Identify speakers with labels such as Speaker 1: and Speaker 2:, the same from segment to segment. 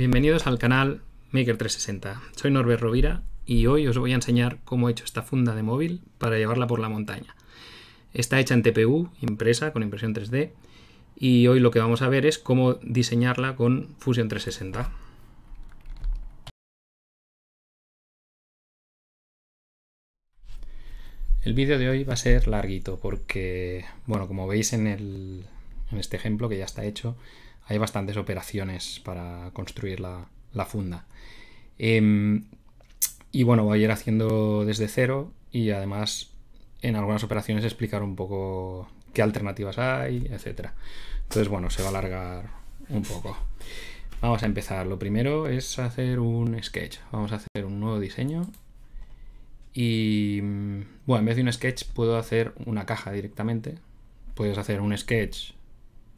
Speaker 1: Bienvenidos al canal Maker360. Soy Norbert Rovira y hoy os voy a enseñar cómo he hecho esta funda de móvil para llevarla por la montaña. Está hecha en TPU, impresa con impresión 3D, y hoy lo que vamos a ver es cómo diseñarla con Fusion 360. El vídeo de hoy va a ser larguito porque, bueno, como veis en, en este ejemplo que ya está hecho, hay bastantes operaciones para construir la, funda. Em, y bueno, voy a ir haciendo desde cero y además en algunas operaciones explicar un poco qué alternativas hay, etcétera. Entonces, bueno, se va a alargar un poco. Vamos a empezar. Lo primero es hacer un sketch. Vamos a hacer un nuevo diseño. Y mm, bueno, en vez de un sketch puedo hacer una caja directamente. Puedes hacer un sketch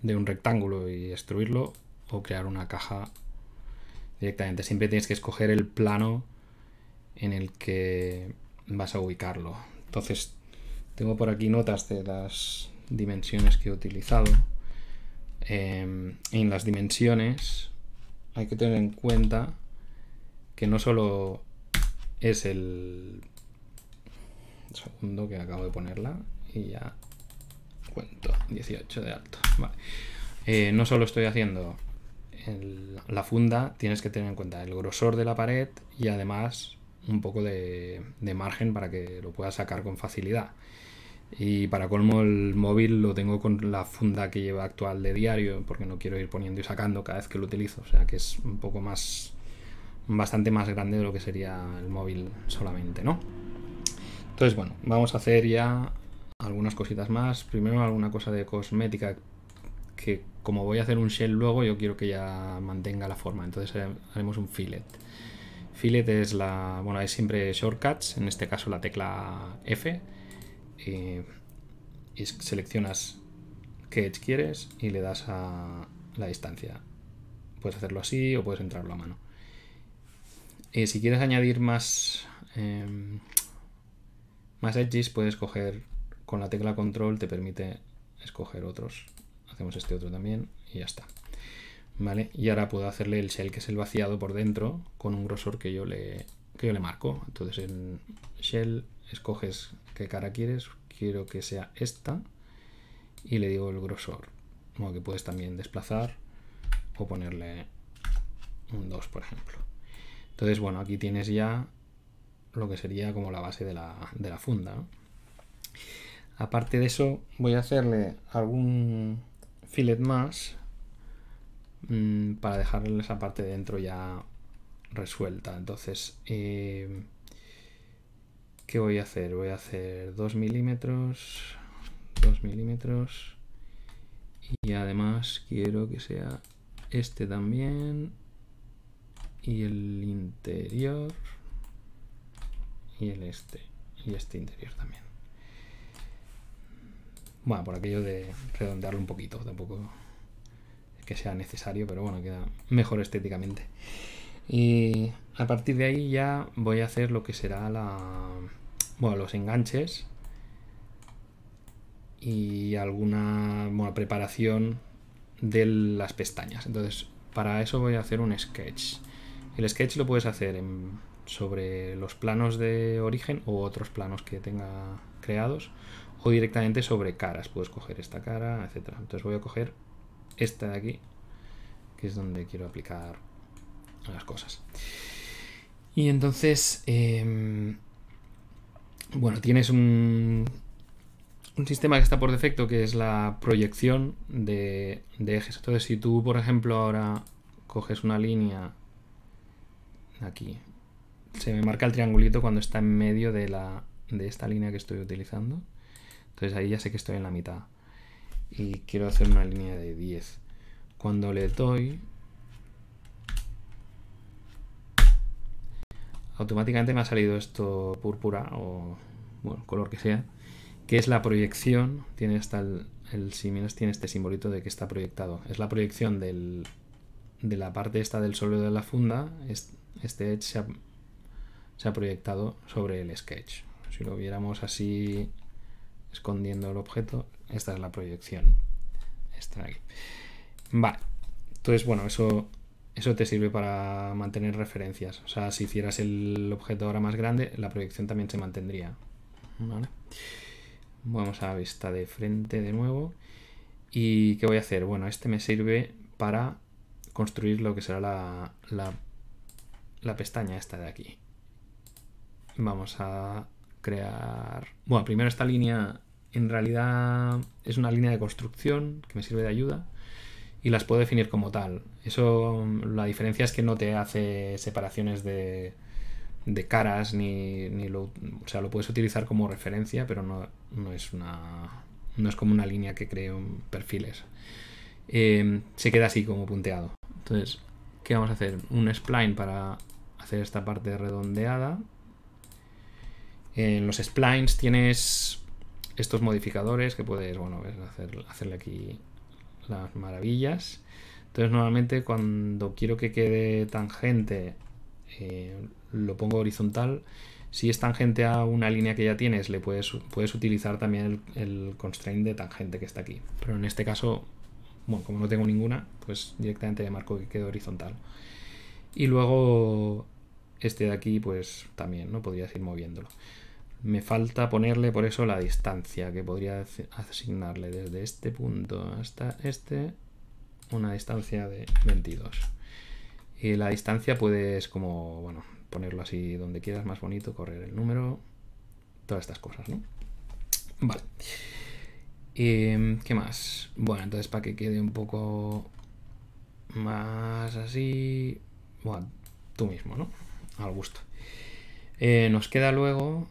Speaker 1: de un rectángulo y destruirlo o crear una caja directamente. Siempre tienes que escoger el plano en el que vas a ubicarlo. Entonces, tengo por aquí notas de las dimensiones que he utilizado. Em, en las dimensiones hay que tener en cuenta que no solo es el segundo que acabo de ponerla y ya cuento, 18 de alto. Eh, no solo estoy haciendo la funda, tienes que tener en cuenta el grosor de la pared y además un poco de, margen para que lo puedas sacar con facilidad. Y para colmo el móvil lo tengo con la funda que lleva actual de diario, porque no quiero ir poniendo y sacando cada vez que lo utilizo. O sea que es un poco más, bastante más grande de lo que sería el móvil solamente, ¿no? Entonces, bueno, vamos a hacer ya algunas cositas más. Primero alguna cosa de cosmética que como voy a hacer un shell luego yo quiero que ya mantenga la forma. Entonces haremos un fillet. Fillet es la... bueno, es siempre shortcuts, en este caso la tecla F. Eh, y seleccionas qué edge quieres y le das a la distancia. Puedes hacerlo así o puedes entrarlo a mano. Eh, si quieres añadir más, em, más edges, puedes coger con la tecla control te permite escoger otros. Hacemos este otro también y ya está. ¿Vale? Y ahora puedo hacerle el shell, que es el vaciado por dentro, con un grosor que yo le, le marco. Entonces en shell escoges qué cara quieres. Quiero que sea esta. Y le digo el grosor. Como que puedes también desplazar o ponerle un 2, por ejemplo. Entonces, bueno, aquí tienes ya lo que sería como la base de la, funda. Aparte de eso, voy a hacerle algún fillet más mm, para dejarle esa parte de dentro ya resuelta. Entonces, eh, ¿qué voy a hacer? Voy a hacer 2 milímetros, 2 milímetros y además quiero que sea este también y el interior y el este y este interior también. Bueno, por aquello de redondearlo un poquito, tampoco que sea necesario, pero bueno, queda mejor estéticamente. Y a partir de ahí ya voy a hacer lo que será la... Bueno, los enganches y alguna bueno, preparación de las pestañas. Entonces, para eso voy a hacer un sketch. El sketch lo puedes hacer sobre los planos de origen o otros planos que tenga creados o directamente sobre caras. Puedes coger esta cara, etcétera. Entonces voy a coger esta de aquí, que es donde quiero aplicar las cosas. Y entonces, em, bueno, tienes un, un sistema que está por defecto, que es la proyección de, de ejes. Entonces, si tú, por ejemplo, ahora coges una línea aquí, se me marca el triangulito cuando está en medio de, la, de esta línea que estoy utilizando. Entonces ahí ya sé que estoy en la mitad. Y quiero hacer una línea de 10. Cuando le doy, automáticamente me ha salido esto púrpura o bueno, color que sea, que es la proyección, tiene hasta el, el tiene este simbolito de que está proyectado. Es la proyección de la parte esta del sólido de la funda, este edge se ha, se ha proyectado sobre el sketch. Si lo viéramos así escondiendo el objeto. Esta es la proyección. Esta de aquí. Vale. Entonces, bueno, eso, eso te sirve para mantener referencias. O sea, si hicieras el objeto ahora más grande, la proyección también se mantendría. Vamos a vista de frente de nuevo. ¿Y qué voy a hacer? Bueno, este me sirve para construir lo que será la, la, la pestaña esta de aquí. Vamos a crear... Bueno, primero esta línea en realidad es una línea de construcción que me sirve de ayuda y las puedo definir como tal. Eso, la diferencia es que no te hace separaciones de, de caras ni, O sea, lo puedes utilizar como referencia, pero no, no es una... No es como una línea que cree perfiles. Em, se queda así como punteado. Entonces, ¿qué vamos a hacer? Un spline para hacer esta parte redondeada en los splines tienes estos modificadores que puedes, bueno, hacerle aquí las maravillas. Entonces normalmente cuando quiero que quede tangente eh, lo pongo horizontal. Si es tangente a una línea que ya tienes, le puedes, puedes utilizar también el, constraint de tangente que está aquí. Pero en este caso, bueno, como no tengo ninguna, pues directamente le marco que quede horizontal. Y luego este de aquí, pues también, ¿no? Podrías ir moviéndolo me falta ponerle por eso la distancia que podría asignarle desde este punto hasta este una distancia de 22 y la distancia puedes como bueno ponerlo así donde quieras más bonito correr el número todas estas cosas ¿no? vale em, ¿qué más? bueno entonces para que quede un poco más así bueno, tú mismo ¿no? al gusto eh, nos queda luego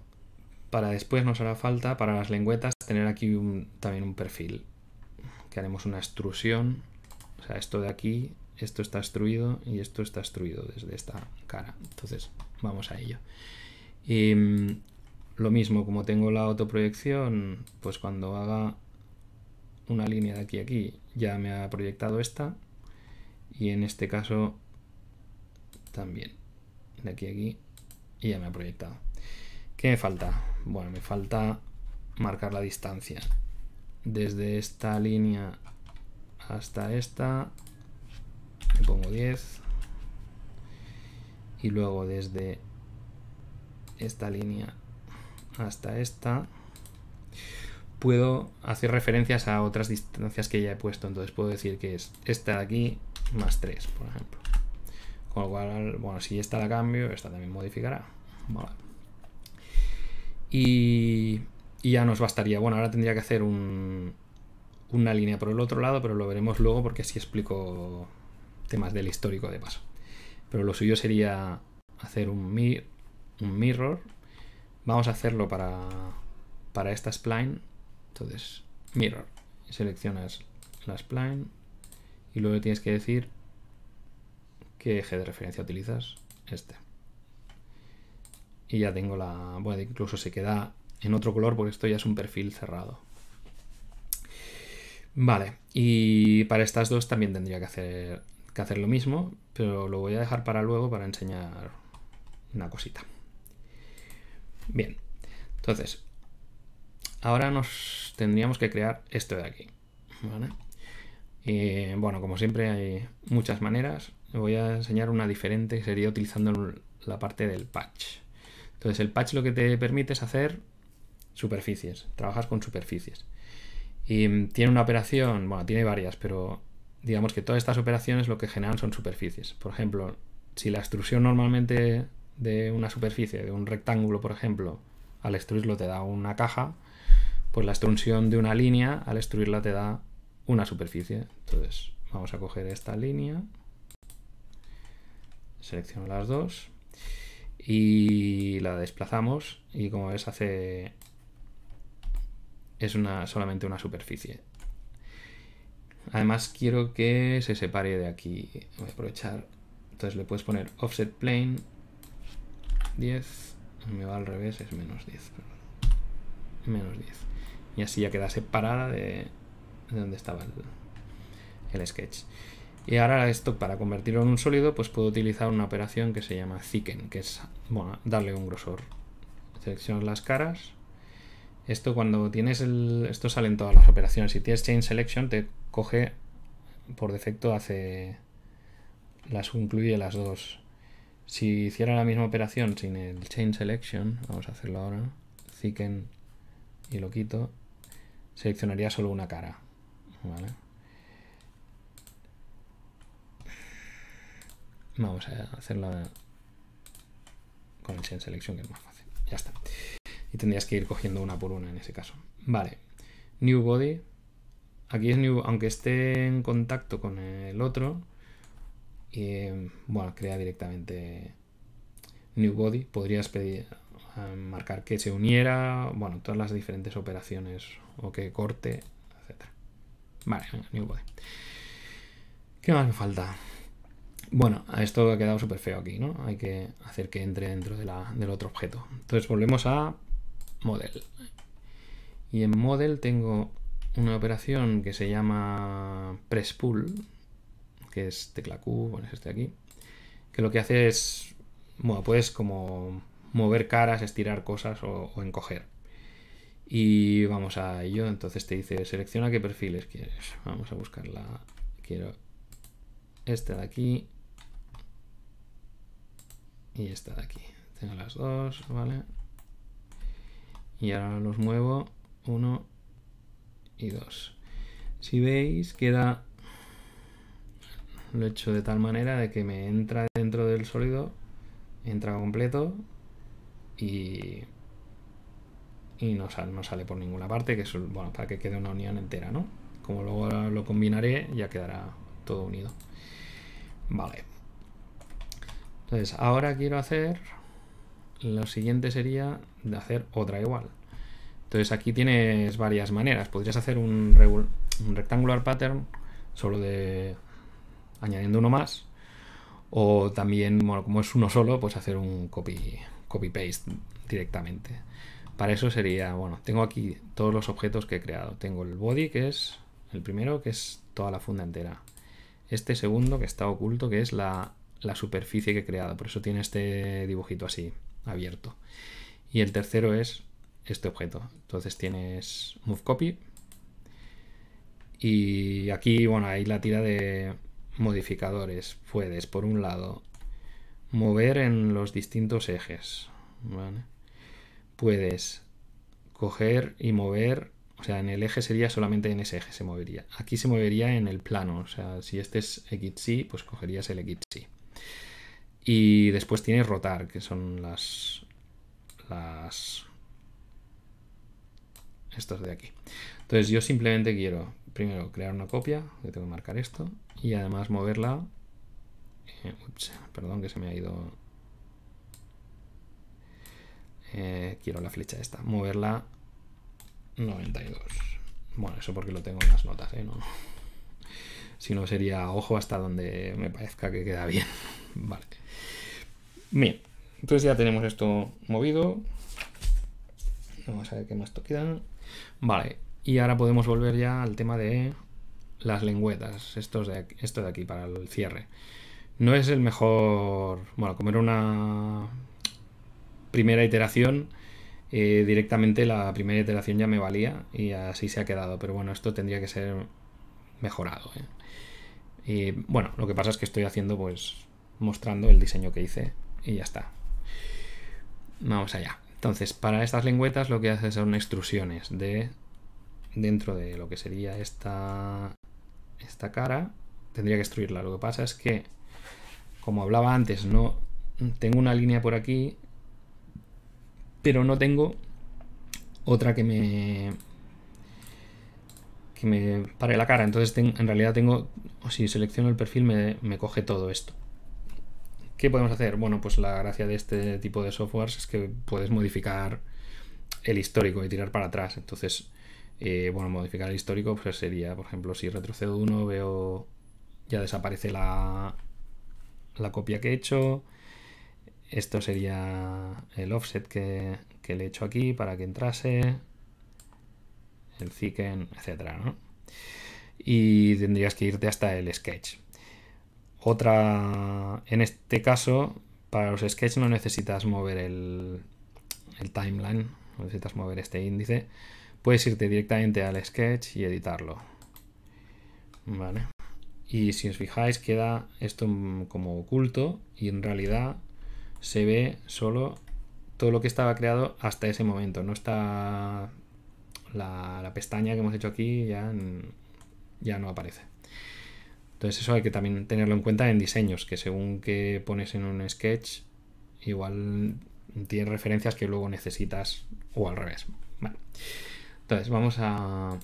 Speaker 1: para después nos hará falta, para las lengüetas, tener aquí también un perfil. Que haremos una extrusión. O sea, esto de aquí, esto está extruido y esto está extruido desde esta cara. Entonces, vamos a ello. Y mm, lo mismo, como tengo la autoproyección, pues cuando haga una línea de aquí a aquí, ya me ha proyectado esta. Y en este caso, también. De aquí a aquí, y ya me ha proyectado. ¿Qué me falta? Bueno, me falta marcar la distancia. Desde esta línea hasta esta le pongo 10. Y luego desde esta línea hasta esta puedo hacer referencias a otras distancias que ya he puesto. Entonces puedo decir que es esta de aquí más 3, por ejemplo. Con lo cual, bueno, si esta la cambio, esta también modificará. Vale. Y, ya nos bastaría. Bueno, ahora tendría que hacer una línea por el otro lado, pero lo veremos luego porque así explico temas del histórico de paso. Pero lo suyo sería hacer un, un mirror. Vamos a hacerlo para, para esta spline. Entonces, mirror. Seleccionas la spline y luego tienes que decir qué eje de referencia utilizas. Este y ya tengo la... Bueno, incluso se queda en otro color porque esto ya es un perfil cerrado. Vale, y para estas dos también tendría que hacer, que hacer lo mismo, pero lo voy a dejar para luego para enseñar una cosita. Bien, entonces, ahora nos tendríamos que crear esto de aquí. bueno, como siempre hay muchas maneras. Voy a enseñar una diferente que sería utilizando la parte del patch. Entonces el patch lo que te permite es hacer superficies, trabajas con superficies. Y mm, tiene una operación, bueno, tiene varias, pero digamos que todas estas operaciones lo que generan son superficies. Por ejemplo, si la extrusión normalmente de una superficie, de un rectángulo, por ejemplo, al extruirlo te da una caja, pues la extrusión de una línea al extruirla te da una superficie. Entonces, vamos a coger esta línea, selecciono las dos y la desplazamos y como ves hace es solamente una superficie. Además quiero que se separe de aquí. Voy a aprovechar. Entonces le puedes poner offset plane 10. Me va al revés, es menos 10. 10. Y así ya queda separada de, de donde estaba el sketch. Y ahora esto, para convertirlo en un sólido, pues puedo utilizar una operación que se llama thicken, que es, bueno, darle un grosor. Seleccionas las caras. Esto cuando tienes el... Esto salen todas las operaciones. Si tienes chain selection, te coge, por defecto, hace... Las incluye las dos. Si hiciera la misma operación sin el chain selection, vamos a hacerlo ahora, thicken y lo quito, seleccionaría solo una cara. Vamos a hacerla con el chain selection, que es más fácil. Ya está. Y tendrías que ir cogiendo una por una en ese caso. Vale. New body. Aquí es new, aunque esté en contacto con el otro. Y, eh, bueno, crea directamente new body. Podrías pedir, eh, marcar que se uniera, bueno, todas las diferentes operaciones o que corte, etcétera. Vale, new body. ¿Qué más me falta? Bueno, esto ha quedado súper feo aquí, ¿no? Hay que hacer que entre dentro de del otro objeto. Entonces volvemos a model. Y en model tengo una operación que se llama press pull, que es tecla Q, bueno, es este de aquí, que lo que hace es, bueno, puedes como mover caras, estirar cosas o, encoger. Y vamos a ello, entonces te dice, selecciona qué perfiles quieres. Vamos a buscarla, quiero este de aquí, y esta de aquí. Tengo las dos, ¿vale? Y ahora los muevo uno y dos. Si veis, queda... Lo he hecho de tal manera de que me entra dentro del sólido, entra completo y y no sale, no sale por ninguna parte, que es bueno, para que quede una unión entera, ¿no? Como luego lo combinaré, ya quedará todo unido. Vale. Entonces, ahora quiero hacer, lo siguiente sería de hacer otra igual. Entonces aquí tienes varias maneras. Podrías hacer un, un rectangular pattern solo de añadiendo uno más. O también, como es uno solo, pues hacer un copy, copy paste directamente. Para eso sería, bueno, tengo aquí todos los objetos que he creado. Tengo el body, que es el primero, que es toda la funda entera. Este segundo, que está oculto, que es la la superficie que he creado. Por eso tiene este dibujito así, abierto. Y el tercero es este objeto. Entonces tienes move copy. Y aquí, bueno, hay la tira de modificadores. Puedes, por un lado, mover en los distintos ejes. Puedes coger y mover o sea, en el eje sería solamente en ese eje se movería. Aquí se movería en el plano. O sea, si este es XY, pues cogerías el XY. Y después tiene rotar, que son las. las. estas de aquí. Entonces yo simplemente quiero primero crear una copia, que tengo que marcar esto, y además moverla. Eh, perdón que se me ha ido. Eh, quiero la flecha esta, moverla 92. Bueno, eso porque lo tengo en las notas, ¿eh? No. Si no, sería ojo hasta donde me parezca que queda bien. vale. Bien. Entonces ya tenemos esto movido. Vamos a ver qué más queda. Vale. Y ahora podemos volver ya al tema de las lengüetas. Esto de, aquí, esto de aquí para el cierre. No es el mejor... Bueno, como era una primera iteración, eh, directamente la primera iteración ya me valía y así se ha quedado. Pero bueno, esto tendría que ser mejorado. ¿eh? Y bueno, lo que pasa es que estoy haciendo, pues, mostrando el diseño que hice y ya está. Vamos allá. Entonces, para estas lengüetas lo que hace son extrusiones de dentro de lo que sería esta, esta cara. Tendría que extruirla. Lo que pasa es que, como hablaba antes, no tengo una línea por aquí, pero no tengo otra que me que me pare la cara. Entonces en realidad tengo, si selecciono el perfil me, coge todo esto. ¿Qué podemos hacer? Bueno, pues la gracia de este tipo de softwares es que puedes modificar el histórico y tirar para atrás. Entonces, eh, bueno, modificar el histórico pues, sería, por ejemplo, si retrocedo uno, veo ya desaparece la, la copia que he hecho. Esto sería el offset que, que le he hecho aquí para que entrase el etc. Y tendrías que irte hasta el sketch. Otra, en este caso, para los sketches no necesitas mover el, timeline, no necesitas mover este índice. Puedes irte directamente al sketch y editarlo. Y si os fijáis, queda esto como oculto y en realidad se ve solo todo lo que estaba creado hasta ese momento. No está la, pestaña que hemos hecho aquí ya, ya no aparece. Entonces eso hay que también tenerlo en cuenta en diseños, que según que pones en un sketch, igual tiene referencias que luego necesitas o al revés. Entonces vamos a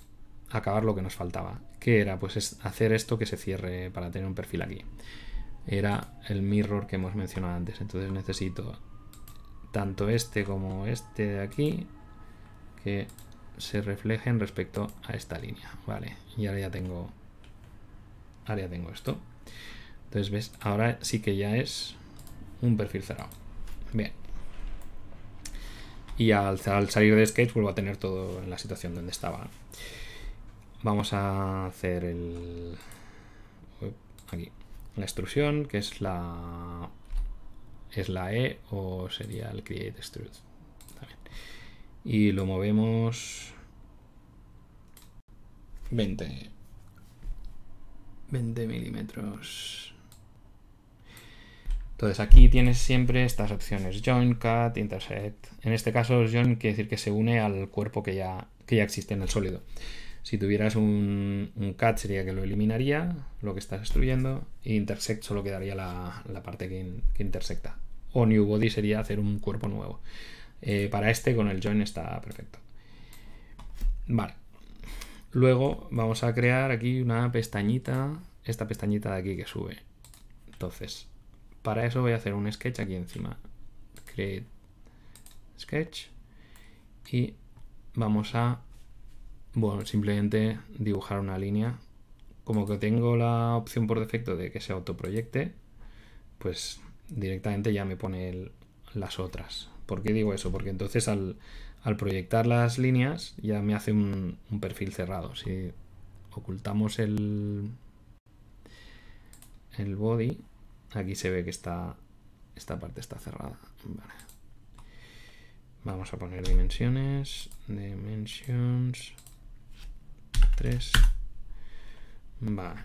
Speaker 1: acabar lo que nos faltaba, que era pues hacer esto que se cierre para tener un perfil aquí. Era el mirror que hemos mencionado antes, entonces necesito tanto este como este de aquí, que se reflejen respecto a esta línea. Vale, y ahora ya tengo, ahora ya tengo esto. Entonces, ¿ves? Ahora sí que ya es un perfil cerrado. Bien. Y al, salir de Sketch vuelvo a tener todo en la situación donde estaba. Vamos a hacer el... Aquí. La extrusión, que es la... Es la E o sería el create extrude y lo movemos 20 20 milímetros entonces aquí tienes siempre estas opciones join, cut, intersect en este caso join quiere decir que se une al cuerpo que ya, ya existe en el sólido si tuvieras un, cut sería que lo eliminaría lo que estás destruyendo y e intersect solo quedaría la, la parte que intersecta o new body sería hacer un cuerpo nuevo eh, para este con el join está perfecto. Vale. Luego vamos a crear aquí una pestañita, esta pestañita de aquí que sube. Entonces, para eso voy a hacer un sketch aquí encima. Create sketch. Y vamos a, bueno, simplemente dibujar una línea. Como que tengo la opción por defecto de que se autoproyecte, pues directamente ya me pone las otras. ¿Por qué digo eso? Porque entonces al, proyectar las líneas ya me hace un, perfil cerrado. Si ocultamos el, el body, aquí se ve que esta parte está cerrada. Vamos a poner dimensiones, dimensions 3. Vale.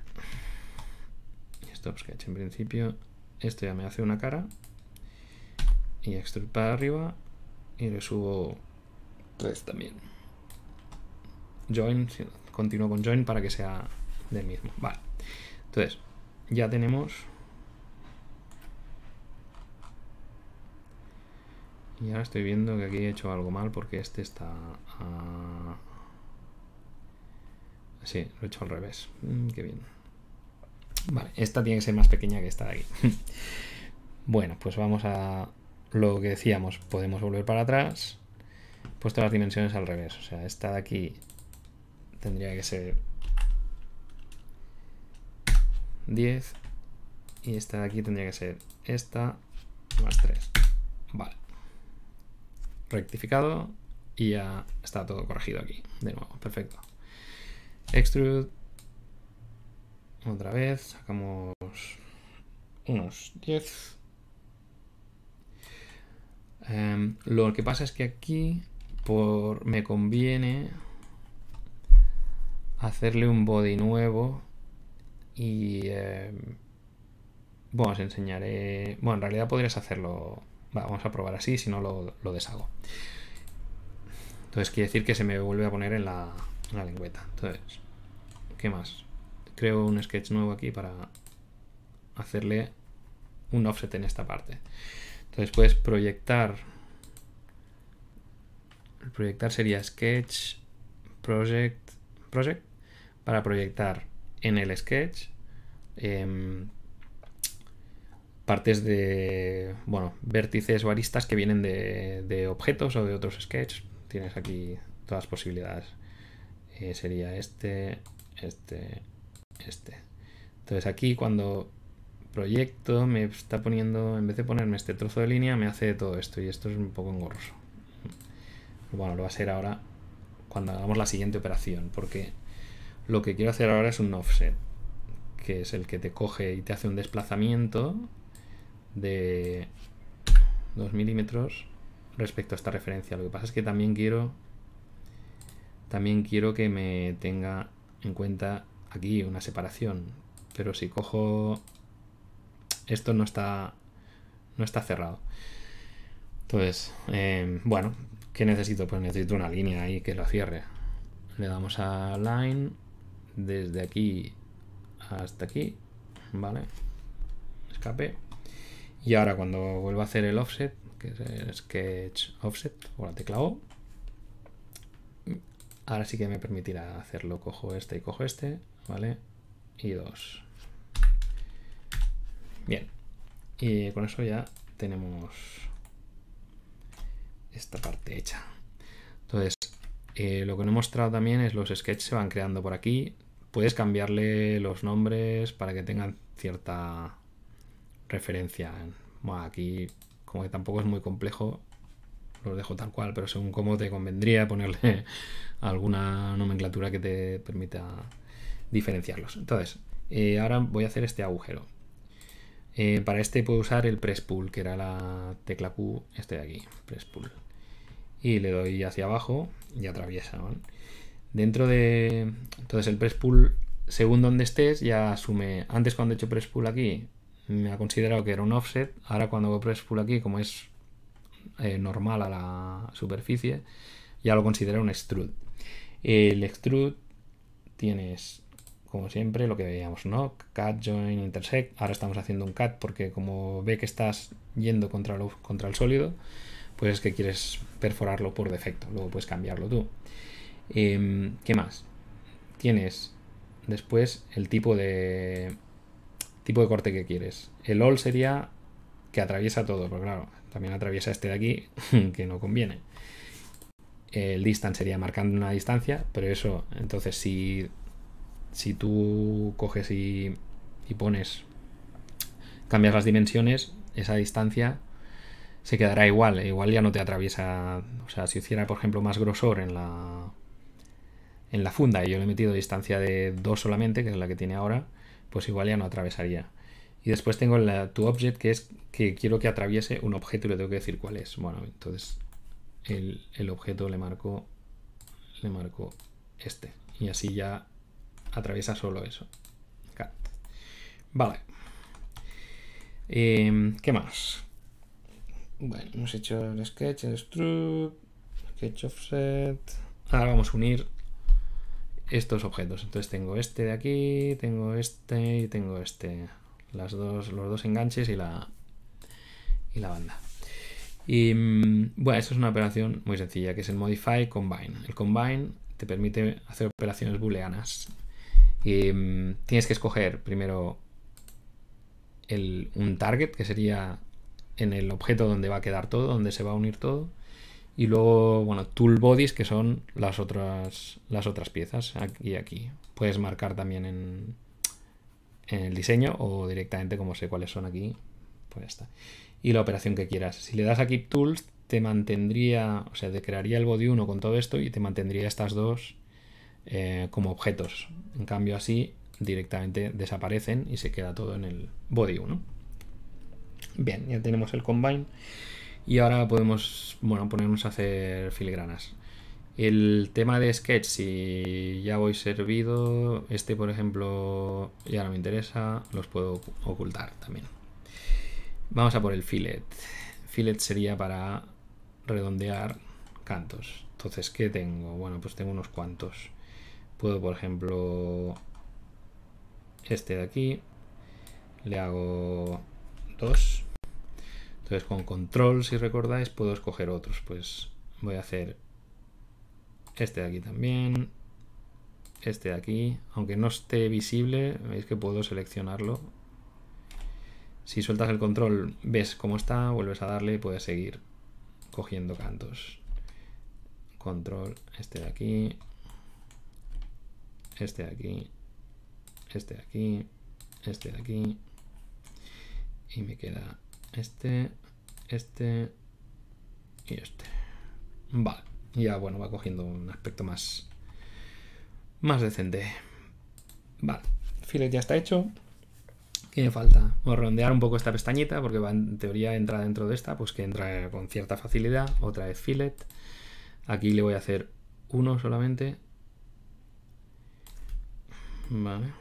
Speaker 1: Stop sketch en principio. Esto ya me hace una cara y extrude para arriba y le subo 3 también. Join, continúo con join para que sea del mismo. Vale. Entonces, ya tenemos... Y ahora estoy viendo que aquí he hecho algo mal porque este está... A... Sí, lo he hecho al revés. Mm, qué bien. Vale, esta tiene que ser más pequeña que esta de aquí. bueno, pues vamos a lo que decíamos, podemos volver para atrás, puesto las dimensiones al revés. O sea, esta de aquí tendría que ser 10 y esta de aquí tendría que ser esta más 3. Vale. Rectificado y ya está todo corregido aquí. De nuevo, perfecto. Extrude. Otra vez, sacamos unos 10 Em, lo que pasa es que aquí por, me conviene hacerle un body nuevo y... Eh, bueno, os enseñaré... Bueno, en realidad podrías hacerlo... vamos a probar así, si no lo, deshago. Entonces quiere decir que se me vuelve a poner en la, en la lengüeta. Entonces, ¿qué más? Creo un sketch nuevo aquí para hacerle un offset en esta parte. Entonces puedes proyectar. proyectar sería Sketch, Project, Project, para proyectar en el Sketch em, partes de, bueno, vértices o aristas que vienen de, objetos o de otros Sketch. Tienes aquí todas las posibilidades. Eh, sería este, este, este. Entonces aquí cuando proyecto me está poniendo, en vez de ponerme este trozo de línea, me hace todo esto y esto es un poco engorroso. Bueno, lo va a hacer ahora cuando hagamos la siguiente operación, porque lo que quiero hacer ahora es un offset, que es el que te coge y te hace un desplazamiento de 2 milímetros respecto a esta referencia. Lo que pasa es que también quiero también quiero que me tenga en cuenta aquí una separación. Pero si cojo esto no está, no está cerrado. Entonces, em, bueno, ¿qué necesito? Pues necesito una línea ahí que la cierre. Le damos a line desde aquí hasta aquí, ¿vale? Escape. Y ahora cuando vuelva a hacer el offset, que es el sketch offset, o la tecla O, ahora sí que me permitirá hacerlo. Cojo este y cojo este, ¿vale? Y dos. Bien. Y con eso ya tenemos esta parte hecha. Entonces, eh, lo que no he mostrado también es los sketches se van creando por aquí. Puedes cambiarle los nombres para que tengan cierta referencia. aquí como que tampoco es muy complejo, los dejo tal cual, pero según cómo te convendría ponerle alguna nomenclatura que te permita diferenciarlos. Entonces, eh, ahora voy a hacer este agujero. Eh, para este puedo usar el press pull, que era la tecla Q, este de aquí, press pull. Y le doy hacia abajo y atraviesa. Dentro de... Entonces el press pull, según donde estés, ya asume... Antes cuando he hecho press pull aquí, me ha considerado que era un offset. Ahora cuando hago press pull aquí, como es eh, normal a la superficie, ya lo considera un extrude. El extrude tienes como siempre, lo que veíamos, ¿no? cut, join, intersect. Ahora estamos haciendo un cat porque como ve que estás yendo contra, lo, contra el sólido, pues es que quieres perforarlo por defecto. Luego puedes cambiarlo tú. Em, ¿Qué más? Tienes después el tipo de tipo de corte que quieres. El all sería que atraviesa todo, pero claro, también atraviesa este de aquí, que no conviene. El distance sería marcando una distancia, pero eso, entonces si si tú coges y, pones, cambias las dimensiones, esa distancia se quedará igual, e igual ya no te atraviesa, o sea, si hiciera por ejemplo más grosor en la en la funda y yo le he metido distancia de 2 solamente, que es la que tiene ahora, pues igual ya no atravesaría. Y después tengo la to object, que es que quiero que atraviese un objeto y le tengo que decir cuál es. Bueno, entonces el, el objeto le marco le marco este y así ya atraviesa solo eso. Vale. Em, ¿Qué más? Bueno, hemos hecho el sketch, el struct, sketch offset. Ahora vamos a unir estos objetos. Entonces tengo este de aquí, tengo este y tengo este. Las dos, los dos enganches y la, y la banda. Y mm, bueno, esto es una operación muy sencilla, que es el modify combine. El combine te permite hacer operaciones booleanas. Em, tienes que escoger primero un target, que sería en el objeto donde va a quedar todo, donde se va a unir todo. Y luego, bueno, tool bodies, que son las otras, las otras piezas, aquí aquí. Puedes marcar también en, el diseño o directamente, como sé cuáles son aquí, pues ya está. Y la operación que quieras. Si le das aquí tools, te mantendría, o sea, te crearía el body 1 con todo esto y te mantendría estas dos eh, como objetos. En cambio así directamente desaparecen y se queda todo en el body 1. Bien, ya tenemos el combine y ahora podemos bueno, ponernos a hacer filigranas. El tema de sketch, si ya voy servido, este por ejemplo ya no me interesa, los puedo ocultar también. Vamos a por el fillet. Fillet sería para redondear cantos. Entonces, ¿qué tengo? Bueno, pues tengo unos cuantos. Puedo, por ejemplo, este de aquí. Le hago dos. Entonces con control, si recordáis, puedo escoger otros. Pues voy a hacer este de aquí también. Este de aquí. Aunque no esté visible, veis que puedo seleccionarlo. Si sueltas el control, ves cómo está, vuelves a darle y puedes seguir cogiendo cantos. Control, este de aquí, este de aquí, este de aquí, este de aquí, y me queda este, este y este. Vale, ya bueno, va cogiendo un aspecto más, más decente. Vale, Filet ya está hecho. ¿Qué me falta? a un poco esta pestañita, porque va, en teoría entra dentro de esta, pues que entra con cierta facilidad. Otra vez Filet. Aquí le voy a hacer uno solamente, Vale.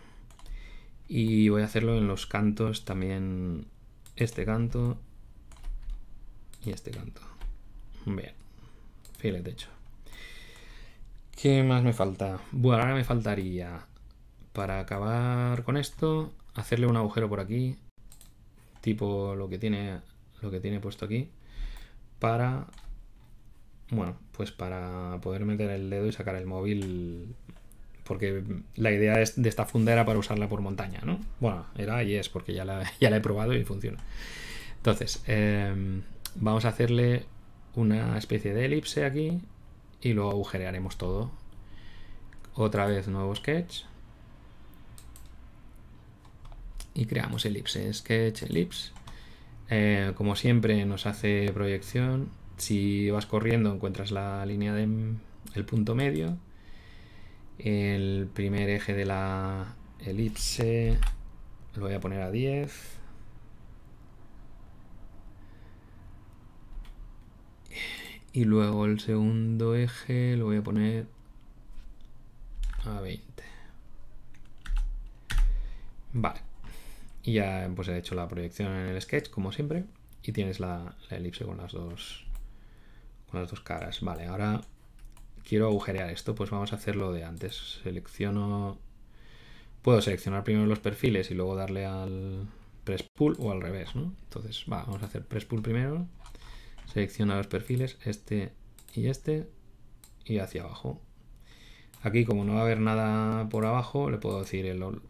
Speaker 1: Y voy a hacerlo en los cantos también. Este canto y este canto. Bien. Fíjate, hecho. ¿Qué más me falta? Bueno, ahora me faltaría para acabar con esto, hacerle un agujero por aquí, tipo lo que tiene lo que tiene puesto aquí para bueno, pues para poder meter el dedo y sacar el móvil porque la idea de esta funda era para usarla por montaña, ¿no? Bueno, era y es, porque ya la, he probado y funciona. Entonces, em, vamos a hacerle una especie de elipse aquí y luego agujerearemos todo. Otra vez nuevo sketch. Y creamos elipse, sketch, elipse. Eh, como siempre nos hace proyección. Si vas corriendo encuentras la línea del el punto medio el primer eje de la elipse lo voy a poner a 10. Y luego el segundo eje lo voy a poner a 20. Vale. Y ya pues he hecho la proyección en el sketch, como siempre. Y tienes la, la elipse con las dos con las dos caras. Vale, ahora quiero agujerear esto, pues vamos a hacerlo de antes. Selecciono... Puedo seleccionar primero los perfiles y luego darle al press pull o al revés, Entonces, vamos a hacer press pull primero. Selecciona los perfiles, este y este, y hacia abajo. Aquí, como no va a haber nada por abajo, le puedo decir el all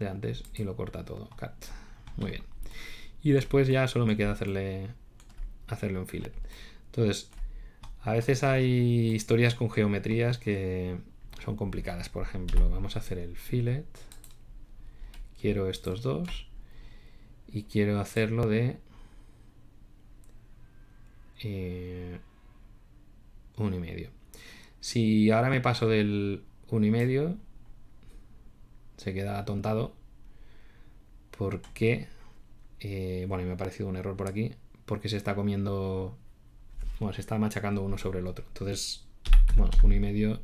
Speaker 1: de antes y lo corta todo. Cut. Muy bien. Y después ya solo me queda hacerle, hacerle un filet Entonces, a veces hay historias con geometrías que son complicadas. Por ejemplo, vamos a hacer el fillet. Quiero estos dos. Y quiero hacerlo de... Eh, y medio. Si ahora me paso del uno y medio, se queda atontado. Porque... Eh, bueno, me ha parecido un error por aquí. Porque se está comiendo bueno, se está machacando uno sobre el otro. Entonces, bueno, uno y medio,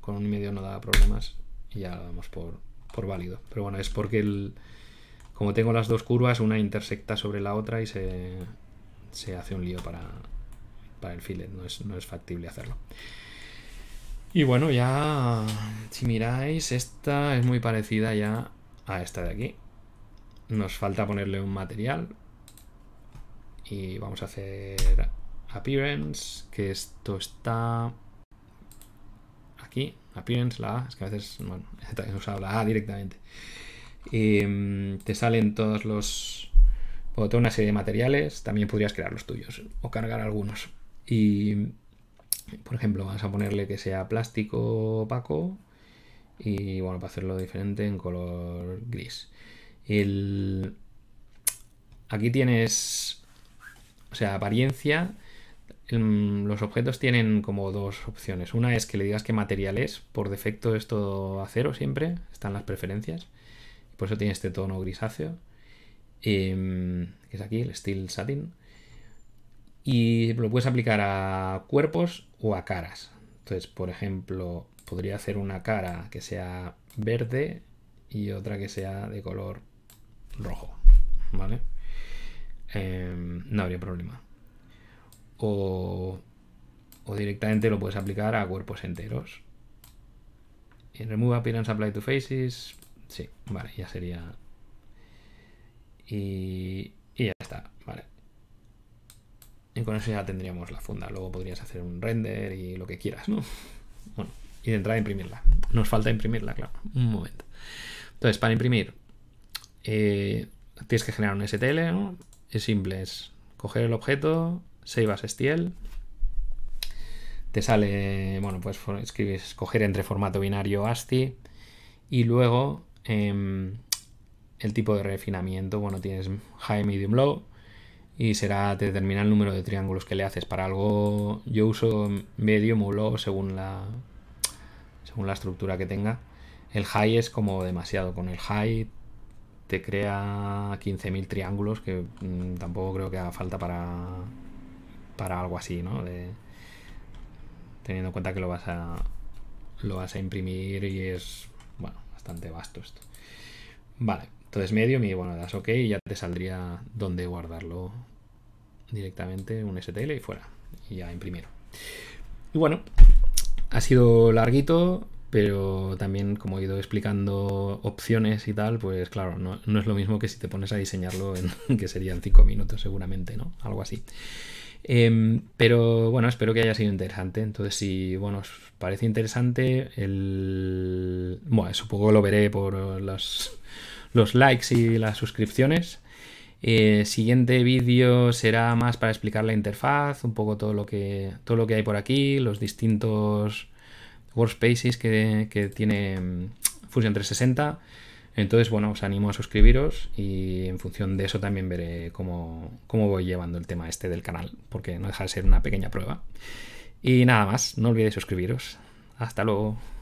Speaker 1: con uno y medio no da problemas y ya lo damos por, válido. Pero bueno, es porque el, como tengo las dos curvas, una intersecta sobre la otra y se, se hace un lío para, para el filet No no es factible hacerlo. Y bueno, ya si miráis, esta es muy parecida ya a esta de aquí. Nos falta ponerle un material y vamos a hacer appearance, que esto está aquí, appearance, la A, es que a veces, bueno, he usado la A directamente. Y mm, te salen todos los, o toda una serie de materiales, también podrías crear los tuyos o cargar algunos. Y, por ejemplo, vamos a ponerle que sea plástico opaco y, bueno, para hacerlo diferente, en color gris. El... Aquí tienes, o sea, apariencia Mm, los objetos tienen como dos opciones. Una es que le digas qué material es. Por defecto es todo acero siempre. Están las preferencias. Por eso tiene este tono grisáceo. Em, que es aquí, el Steel Satin. Y lo puedes aplicar a cuerpos o a caras. Entonces, por ejemplo, podría hacer una cara que sea verde y otra que sea de color rojo. Em, no habría problema o, directamente lo puedes aplicar a cuerpos enteros. En remove appearance apply to faces. Sí, vale, ya sería. Y, y ya está, vale. Y con eso ya tendríamos la funda. Luego podrías hacer un render y lo que quieras, ¿no? Bueno, y de entrada imprimirla. Nos falta imprimirla, claro. Un momento. Entonces, para imprimir, eh, tienes que generar un STL, ¿no? Es simple, es coger el objeto, save as STL. Te sale, bueno, pues escribes escoger entre formato binario ASCII y luego em, el tipo de refinamiento. Bueno, tienes high, medium, low y será te determina el número de triángulos que le haces. Para algo yo uso medium o low según la según la estructura que tenga. El high es como demasiado. Con el high te crea 15.000 triángulos que mm, tampoco creo que haga falta para para algo así, ¿no? teniendo en cuenta que lo vas a lo vas a imprimir y es bueno, bastante vasto esto. Vale, entonces medio y bueno, das ok y ya te saldría donde guardarlo directamente un STL y fuera y ya imprimir. Y bueno, ha sido larguito, pero también como he ido explicando opciones y tal, pues claro, no, es lo mismo que si te pones a diseñarlo en que serían 5 minutos seguramente, ¿no? Algo así. Em, pero bueno, espero que haya sido interesante. Entonces, si bueno, os parece interesante, el... bueno, supongo lo veré por los, likes y las suscripciones. El eh, siguiente vídeo será más para explicar la interfaz, un poco todo lo que, todo lo que hay por aquí, los distintos workspaces que, que tiene mm, Fusion 360. Entonces, bueno, os animo a suscribiros y en función de eso también veré cómo, voy llevando el tema este del canal, porque no deja de ser una pequeña prueba. Y nada más, no olvidéis suscribiros. Hasta luego.